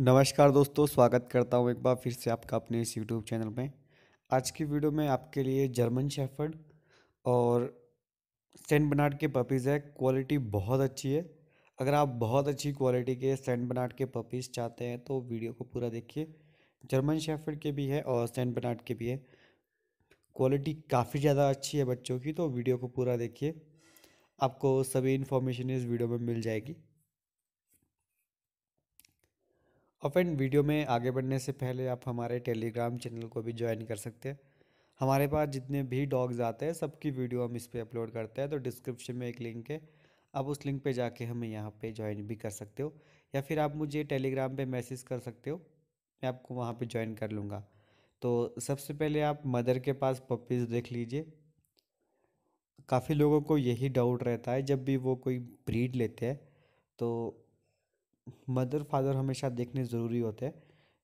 नमस्कार दोस्तों स्वागत करता हूँ एक बार फिर से आपका अपने इस यूट्यूब चैनल में आज की वीडियो में आपके लिए जर्मन शेफर्ड और सेंट बनाट के पपीज़ है क्वालिटी बहुत अच्छी है अगर आप बहुत अच्छी क्वालिटी के सेंट बनाट के पपीज़ चाहते हैं तो वीडियो को पूरा देखिए जर्मन शेफर्ड के भी है और सेंट बनाट के भी है क्वालिटी काफ़ी ज़्यादा अच्छी है बच्चों की तो वीडियो को पूरा देखिए आपको सभी इन्फॉर्मेशन इस वीडियो में मिल जाएगी और फ्रेंड वीडियो में आगे बढ़ने से पहले आप हमारे टेलीग्राम चैनल को भी ज्वाइन कर सकते हैं हमारे पास जितने भी डॉग्स आते हैं सबकी वीडियो हम इस पर अपलोड करते हैं तो डिस्क्रिप्शन में एक लिंक है आप उस लिंक पे जाके हमें यहाँ पे ज्वाइन भी कर सकते हो या फिर आप मुझे टेलीग्राम पे मैसेज कर सकते हो मैं आपको वहाँ पे ज्वाइन कर लूँगा तो सबसे पहले आप मदर के पास पपीज़ देख लीजिए काफ़ी लोगों को यही डाउट रहता है जब भी वो कोई ब्रीड लेते हैं तो मदर फादर हमेशा देखने ज़रूरी होते हैं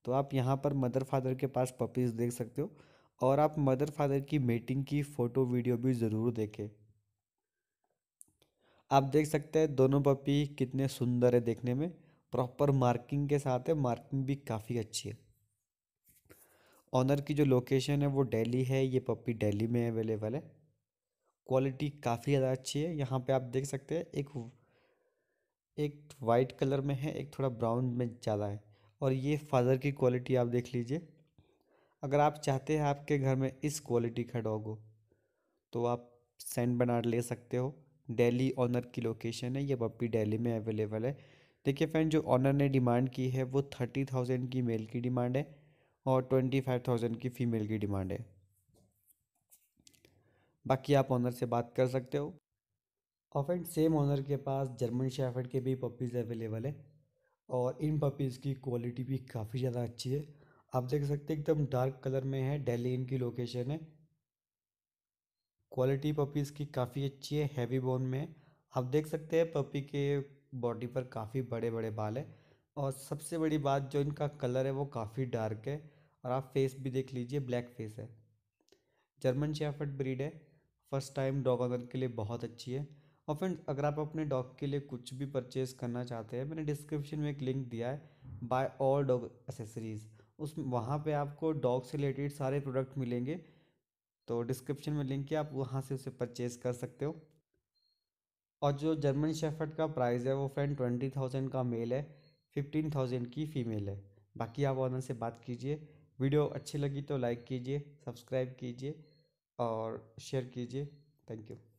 तो आप यहाँ पर मदर फादर के पास पपीज़ देख सकते हो और आप मदर फादर की मेटिंग की फ़ोटो वीडियो भी ज़रूर देखें आप देख सकते हैं दोनों पपी कितने सुंदर है देखने में प्रॉपर मार्किंग के साथ है मार्किंग भी काफ़ी अच्छी है ऑनर की जो लोकेशन है वो दिल्ली है ये पपी दिल्ली में अवेलेबल है क्वालिटी काफ़ी ज़्यादा अच्छी है यहाँ पे आप देख सकते हैं एक एक वाइट कलर में है एक थोड़ा ब्राउन में ज़्यादा है और ये फादर की क्वालिटी आप देख लीजिए अगर आप चाहते हैं आपके घर में इस क्वालिटी का डॉग हो तो आप सेंट बनार ले सकते हो डेली ऑनर की लोकेशन है ये पप्पी डेली में अवेलेबल है देखिए फ्रेंड जो ऑनर ने डिमांड की है वो थर्टी थाउजेंड की मेल की डिमांड है और ट्वेंटी फाइव थाउजेंड की फ़ीमेल की डिमांड है बाकी आप ऑनर से बात कर सकते हो एंड सेम ऑनर के पास जर्मन शेफर्ड के भी पपीज़ अवेलेबल है और इन पपीज़ की क्वालिटी भी काफ़ी ज़्यादा अच्छी है आप देख सकते हैं एकदम डार्क कलर में है डेली इनकी लोकेशन है क्वालिटी पपीज़ की काफ़ी अच्छी है हैवी बोन में है। आप देख सकते हैं पपी के बॉडी पर काफ़ी बड़े बड़े बाल है और सबसे बड़ी बात जो इनका कलर है वो काफ़ी डार्क है और आप फेस भी देख लीजिए ब्लैक फेस है जर्मन शेफर्ड ब्रीड है फर्स्ट टाइम डॉग ऑनर के लिए बहुत अच्छी है और फ्रेंड्स अगर आप अपने डॉग के लिए कुछ भी परचेज़ करना चाहते हैं मैंने डिस्क्रिप्शन में एक लिंक दिया है बाय ऑल डॉग एसेसरीज़ उस वहाँ पे आपको डॉग से रिलेटेड सारे प्रोडक्ट मिलेंगे तो डिस्क्रिप्शन में लिंक है आप वहाँ से उसे परचेज़ कर सकते हो और जो जर्मन शेफर्ड का प्राइस है वो फ्रेंड ट्वेंटी थाउजेंड का मेल है फिफ्टीन थाउजेंड की फ़ीमेल है बाकी आप ऑनर से बात कीजिए वीडियो अच्छी लगी तो लाइक कीजिए सब्सक्राइब कीजिए और शेयर कीजिए थैंक यू